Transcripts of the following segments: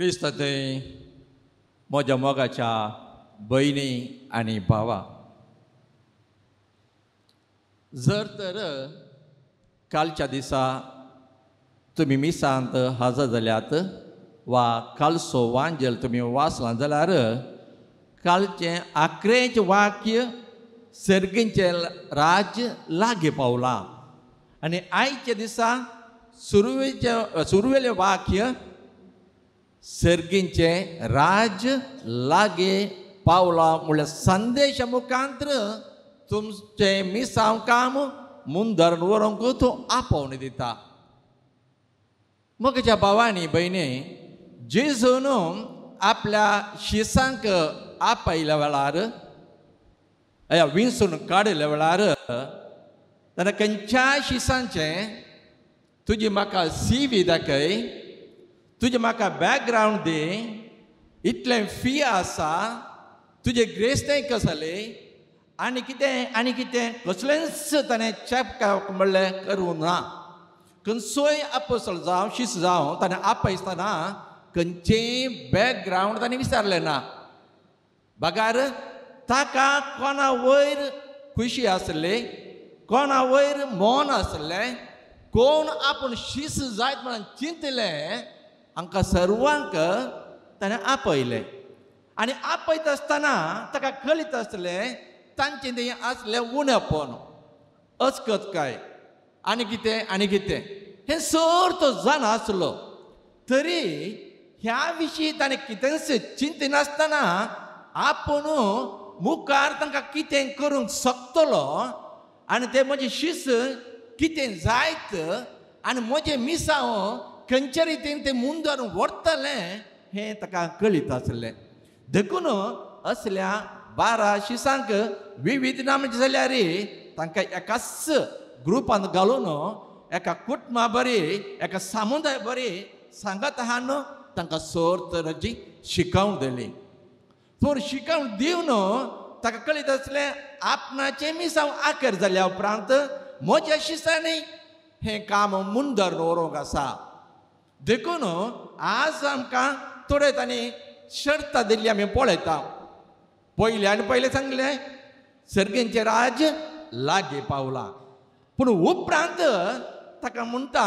थंय म्हज्या मोगाच्या भयणी आणि भावा जर तर कालच्या दिसा तुम्ही मिसांत हजर जाल्यात वा कालसो वांजल तुम्ही वाचला जाल्यार कालचे आखरेच वाक्य सर्गींचे राज लागे पावला आनी आयच्या दिसा सुरवेचे सुरवेले वाक्य राज, ರಾಜ್ ಲಾಗೆ ಪಾವಲ ಮುಳ್ಳ ಸಂದೇಶ ಮುಖಾಂತರ ತುಮಚೆ काम, ಕಾಮ ಮುಂದರ್ ವರಂಕು तो ಆಪवने दिता मगच्या भावानी भयने जेजून आपल्या शिसांक आपयल्या वेळार विंसून काडल्या वेळार ताणें खंयच्या शिसांचें तुजी म्हाका दाखय तुजें म्हाका बॅकग्रावंड दे इतलें फी आसा तुजें ते कसलें आनी कितें आनी कितें कसलेंच ताणें चेपकावंक म्हणलें करूं ना खंयचोय आपसळ जावं शिस जावं ताणें आपयसतना खंयचेय बॅकग्रावंड ताणें विचारलें ना बगार ताका कोणा वयर खुशी आसली कोणा वयर मोन आसलें कोण आपूण शिस जायत म्हणून चिंतलें आमकां सर्वांक ताणें आपयलें आनी आपयत आसतना ताका कळीत आसलें तांचें तें आसलें उणेपण अचकत काय आनी कितें आनी कितें हें सर तो जाण आसलो तरी ह्या विशीं ताणें कितेंच चिंतिनासतना आपुणू मुखार तांकां कितें करूंक शकतलो आनी ते म्हजे शिस्त कितें जायत आनी म्हजें मिसांव ಕೆಂಚ रितीन ते मुंदर व्हरतलें हे ताका कळीत आसलें देखून असल्या बारा शिसांक विविध नामचे जाल्यार तांकां एकाच ग्रुपान घालून एका कुटुंबा बरी एका समुदाय बरी सांगत न्हू तांकां सोर तराची शिकावण दिली तर शिकावण दिवन ताका कळीत आसलें आपणाचे मिसांव आकर जाल्या उपरांत म्हज्या शिसांनी हें काम मुंदर व्हरूंक आसा देखून आज आमकां थोडे तांणी शर्त दिल्ली आमी पळयता पयले आनी पयले सांगले सर्गेंचे राज लागे पावला पूण उपरांत ताका म्हणटा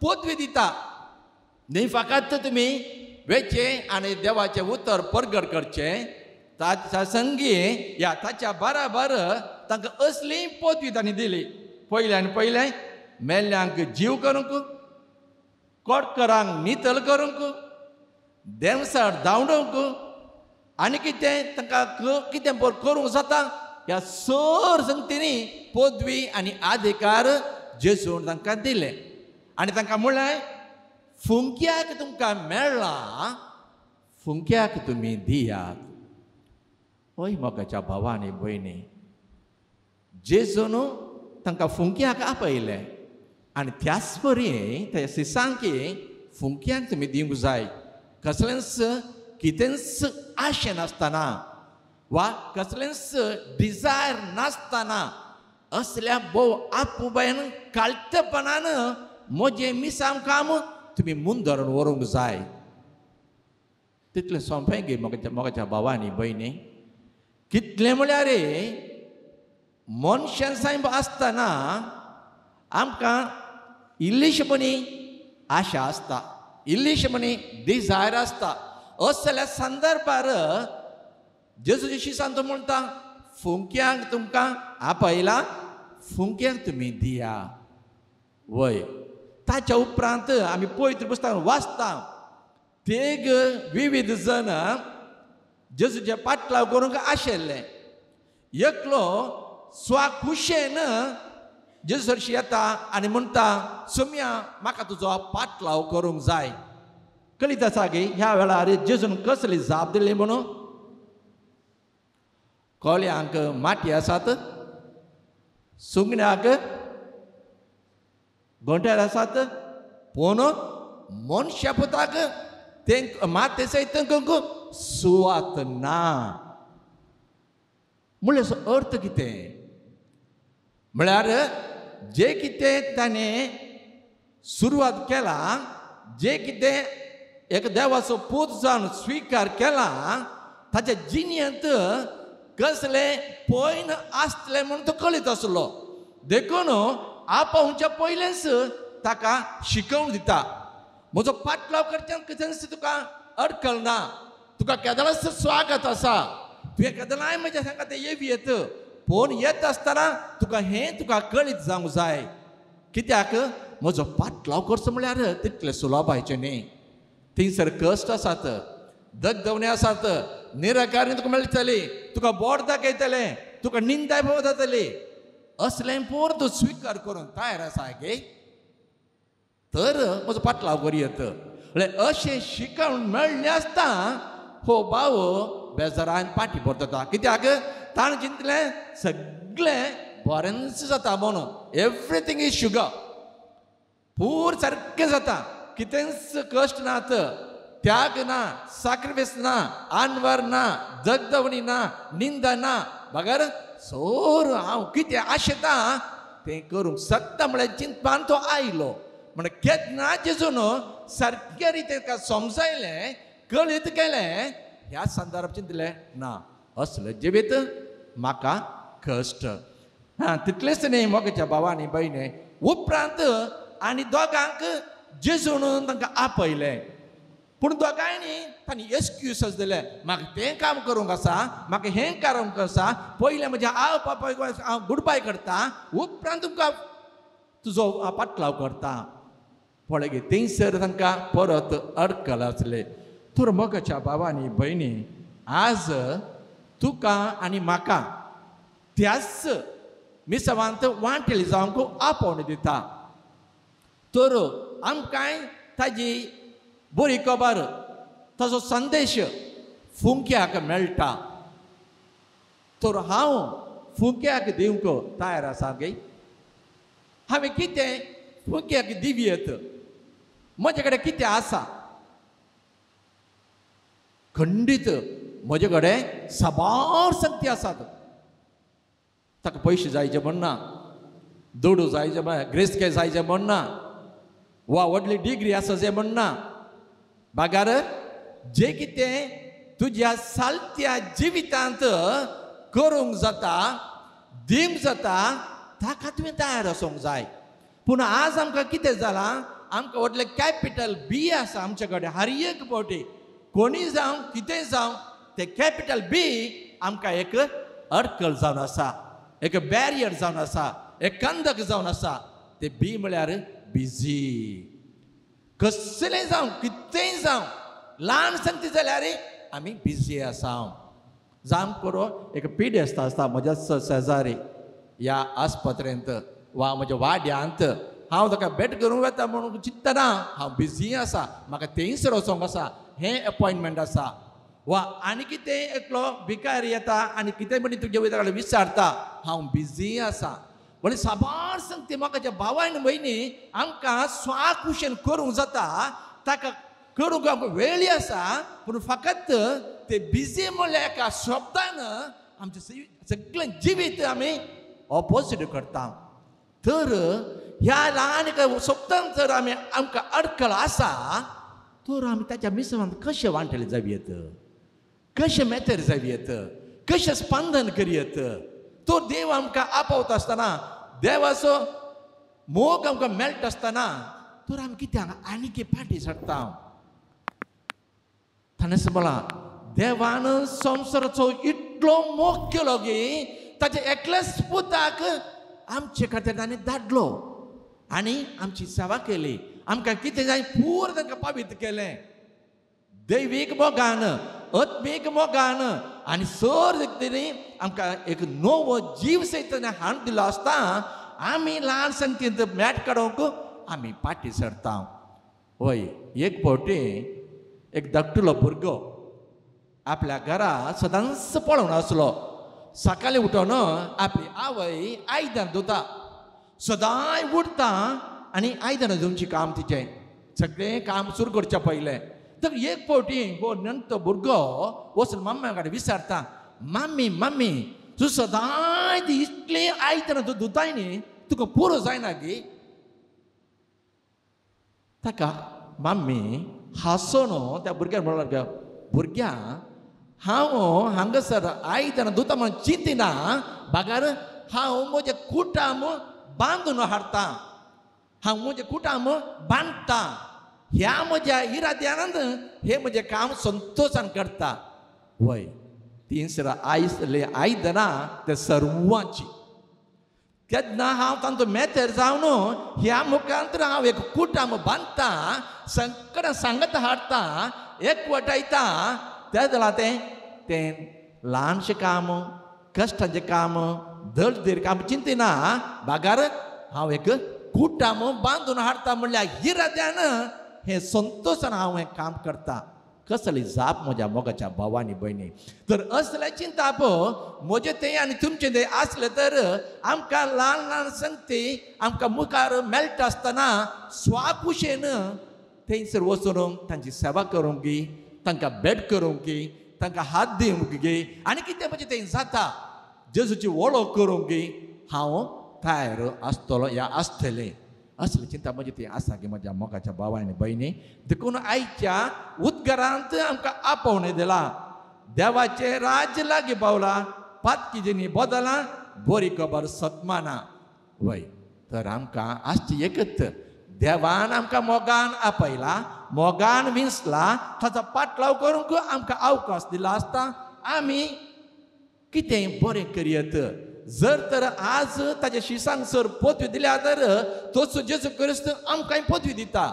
पोतवी दिता न्ही फाकात तुमी वेचे आनी देवाचे उतर परगड करचे ताच्या संगी या ताच्या बराबर तांकां असली पदवी तांणी दिली पयले आनी पयले मेल्ल्यांक जीव करूंक कोटकरांग मी तल करूंक देंवसाण धांवडोवंक आनी कितें तांकां कितें बरें करूंक जाता ह्या सर संगतीनी पदवी आनी आदिकार जेसून तांकां दिले आनी तांकां म्हणलें फुंक्याक तुमकां मेळ्ळां फुंक्याक तुमी दियात ओय मोगाच्या भावांनी भयणी जेसून तांकां फुंक्याक आपयलें අනි ත්‍යස්වරයේ ත සිසංකයේ ෆුංකයන්ත මිදීම් ගුසයි. කසලන්ස කිතන්ස ආශ්‍ය නස්ථනා වා කසලන්ස ඩිසාර් නස්ථන ඇස්ලයක් බෝ අපපුබයන කල්තපනන මොජයේ මිසම්කාම තුමි මුන්දරන වරුම් ගුසයි. තිටල සොම්පයගේ මොකච මොකච බවනී බයිනේ. කිත්ලෙමුලරේ මොන්ෂන් සයිම්බ අස්ථනා අම්කා आशा आसता इल्लीश मनी ಮನೆ आसता अस जाल्यार संदर्भार जेजू सांग तो म्हणटा फुंक्यांक तुमकां आपयला फुंक्यांक तुमी दिया वय ताच्या उपरांत आमी पवित्र पुस्तक वाचता तेग विविध जण जेजूचे पाटलाव करूंक आशिल्ले एकलो स्वा Jesus Hershieta, Animunta, Sumia, Makatuzo, Patlau, Korung Zai. Kalita Sagi, Yavala, Jason Kursali Zabdi Limono. Kali angka Matia Sata. Sungina angka Gontara Sata. Pono, Mon Shaputaka. Teng Mati Saitan Kungku. Suatna. Mula se-earth kita. Mula ada जे कितें ताणें सुरुवात केला जे कितें एक देवाचो पोत जावन स्वीकार केला ताच्या जिणेंत कसलें पयन आसतलें म्हूण तो कळीत आसलो देखून आपोवच्या पहिलेच ताका शिकवण दिता म्हजो पाटलाव करच्यान कितेंच तुका अडकल ना तुका केदनाच स्वागत असा तुवें केदनाय म्हज्या सांगा तें येवी येत फोन येत असताना तुका हे तुका कळीत जावंक जाय कित्याक म्हजो पाटलाव करचो म्हळ्यार तितलें सुलभायचें न्ही थिंगसर कश्ट आसात दग दवणे आसात निराकारीण तुका मेळटली तुका बोट दाखयतले तुका निंदाय भोव जातली असलें पोर तूं स्विकार करून तयार आसा गे तर म्हजो पाटलाव येत म्हळ्यार अशें शिकवण मेळ्ळें आसता हो बाव बेजारान पाटी भरता कित्याक ताणें चिंतले सगळे बरेंच जाता म्हणून एवरीथींग इज शुगर पूर सारकें जाता कितेंच कश्ट नात त्याग ना साक्रिफीस ना आनवर ना जगदवणी ना निंदा ना बगर सोर हांव कितें आशेता तें करूंक सत्ता म्हळ्यार चिंतपान तो आयलो म्हण ना जेजून सारके रितीन ताका समजायलें कळीत केलें ह्या संदर्भ चिंतलें ना असलें जिवीत માકા કષ્ટ હા तितलेच न्ही मोगेच्या भावान भयने उपरांत आनी दोगांक जेजून तांकां आपयलें पूण दोगांय न्ही तांणी एक्सक्यूज दिले म्हाका तें काम करूंक आसा म्हाका हें करूंक आसा पयलें म्हणजे हांव बापायक हांव गुड बाय करता उपरांत तुमकां तुजो पाटलाव करता पळय गे सर तांकां परत अडकलासले तर मोगाच्या भावांनी भयणी आज तुका आणि म्हाका त्याच मिसवांत वांटेल जावंक आपोवन दिता तर आमकांय ताजी बरी कबर ताजो संदेश फुंक्याक मेळटा तर हांव फुंक्याक दिवंक तयार आसा गे हांवें कितें फुंक्याक दिवयेत म्हजे कडेन कितें आसा खंडीत म्हजे कडेन साबार सक्ती आसात ताका पयशे जायचे ना दोडू जायचे ग्रेस्के जायचे ना वा व्हडली डिग्री म्हण ना बागार जे कितें तुज्या सालत्या जिवितांत करूंक जाता दीम जाता ताका तुवें तयार आसूंक जाय पूण आज आमकां कितें जालां आमकां व्हडलें कॅपिटल बी आसा आमचे कडेन हर एक फावटी कोणी जावं कितें जावं ते कॅपिटल बी आमकां एक अडकल जावन आसा एक बॅरियर जावन आसा एक कंदक जावन आसा ते बी म्हळ्यार बिझी कसलें जावं कितेंय जावं ल्हान ती जाल्यार आमी बिझी आसा जाम करो एक पिडेस्त आसता म्हज्या शेजारी ह्या आस्पत्रेंत वा म्हज्या वाड्यांत हांव ताका भेट करूंक वेता म्हणून चिंतना हांव बिझी आसा म्हाका थंयसर वचोंक आसा हें अपॉइंटमेंट आसा वा आणि कितें एकलो भिकार येता आनी कितें म्हणी तुगे वयता जाल्यार विचारता हांव बिजी आसा म्हण साबार सांगता म्हाका ज्या भावायन भयणी आमकां स्वा कुशेन करूंक जाता ताका करूंक आमकां वेळी आसा पूण फकत ते बिजी म्हणल्या एका शब्दान आमचें सगळें जिवीत आमी ऑपोजीट करता तर ह्या ल्हान सोबतान जर आमी आमकां अडखळ आसा तर आमी ताच्या मिसवान कशें वांटले जावयेत कशें मेथर जाय येत कशें स्पंदन करी येत तो देव आमकां आपोवता आसतना देवाचो मोग आमकां मेळटा आसतना तर आमी कित्याक आनीक फाटी सरता ताणें बोला देवान संवसाराचो इतलो मोग केलो गे ताचे एकल्याच स्पुताक आमचे खातीर ताणें दाडलो आनी आमची सेवा केली आमकां कितें जाय पूर्ण तांकां पावित केलें दैवीक मोगान अत मोगान आनी सर तरी आमकां एक नवो जीव सयत हाण दिलो आसता आमी ल्हान संख्येंत मॅट काडूंक आमी पाटी सरता हय एक फावटी एक धाकटुलो भुरगो आपल्या घरा सदांच पळोवन आसलो सकाळीं उठोन आपली आवय आयदन धुता सदांय उठता आनी आयदनां धुवची काम तिचें सगळें काम सुरू करचें पयलें ಏರ್ಪೋರ್ಟಿಗೆ ನಂತ ಬುರ್ಗೋ ಓಸಲ್ ಮಮ್ಮ ಕಡೆ ವಿಚಾರ್ತಾ ಮಮ್ಮಿ ಮಮ್ಮಿ ಸುಸದಾಯ್ತು ಇಷ್ಟೇ ಆಯ್ತನ ದುದ್ದಾಯ್ನಿ ತುಕ ಪೂರ್ವ ಜಾಯ್ನಾಗಿ ತಕ ಮಮ್ಮಿ ಹಸೋನು त्या भुरग्याक म्हणून लागलो भुरग्या हांव हांगासर आयताना दुता म्हण चिंतिना भागार हांव म्हजें कुटाम बांदून हाडटा हांव म्हजें कुटाम बांदता ह्या म्हज्या इराद्यानंद हे म्हजें काम संतोषान करता वय तिसरं आयसले आयदनां ते सर्वांची तेन्ना हांव तांचो मेथेर जावन ह्या मुखांतर हांव एक कुटाम बांदता संकट सांगत हाडटा वटायता त्या जालां तें तें ल्हानशें काम कश्टाचें काम धीर काम चिंतिना बागार हांव एक कुटाम बांदून हाडटा म्हणल्यार हिराद्यान हे संतोषान हांव हें काम करता कसली जाप म्हज्या मोगाच्या भावानी भयणी तर असले चिंता म्हजे मोजे ते आनी तुमचे ते आसले तर आमकां ल्हान ल्हान संगती आमकां मुखार मेळटा आसतना स्वापुशेन थंयसर वचून तांची सेवा करूंक गे तांकां भेट करूंक गी तांकां हात दिवंक गे आनी कितें म्हणजे थंय जाता जेजूची वळख करूंक गे हांव तयार आसतलो या आसतलें असली चिंतामजी ती आसा म्हज्या मोगाच्या भावायनी भयणी देखून आयच्या उद्गारांत आमकां आपोवणे दिला देवाचे राज्य लागीं पावला पात जिनी बदला बोरी खबर सत्माना वय तर आमकां आसची एकत देवान आमकां मोगान आपयला मोगान विंसला ताचो पाटलाव करूंक आमकां अवकाश दिला आसता आमी कितें बरें करयत जर तर आज ताज्या सर पोतवी दिल्या तर तो जेजू क्रिस्त आमकां पोतवी दिता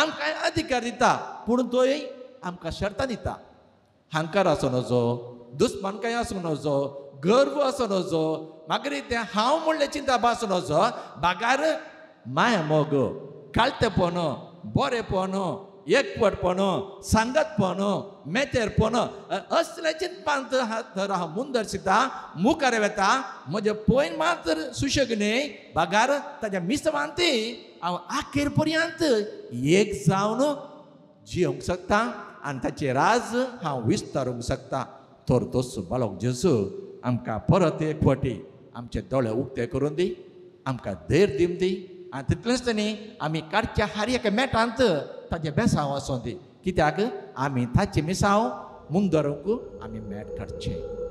आमकां अधिकार दिता पूण तोय आमकां शर्तां दिता हांकार आसूं नजो दुस्मानकाय आसूं नजो गर्व आसूं नजो मागीर तें हांव म्हणलें चिंता आसूं नजो बागार माया मोग बरें बरेपण एकवटपण ಸಂಗತ್ಪಣ ಮೆತೆರ್ಪಣ ಅಸಲ मुखार वेता म्हजे ಮುಕರವೆತ ಮಜ ಪೋಯಿನ್ ಮಾತ್ರ ಸುಶಗನೆ ಬಗಾರ ತಜ ಮಿಸ್ತವಾಂತಿ हांव आखेर पर्यंत एक जावन जिवंक शकता आनी ताचे राज हांव विस्तारूंक शकता तर तो सुबालोक जेसू आमकां परत एक फावटी आमचे दोळे उक्ते करून दी आमकां धैर्य दिवन दी आनी तितलेंच न्ही आमी काडच्या हार एका मेटांत ताज्या बेस वाचो दे कियाक आम्ही ताची मिस मूंगूक आम्ही मॅट काढचे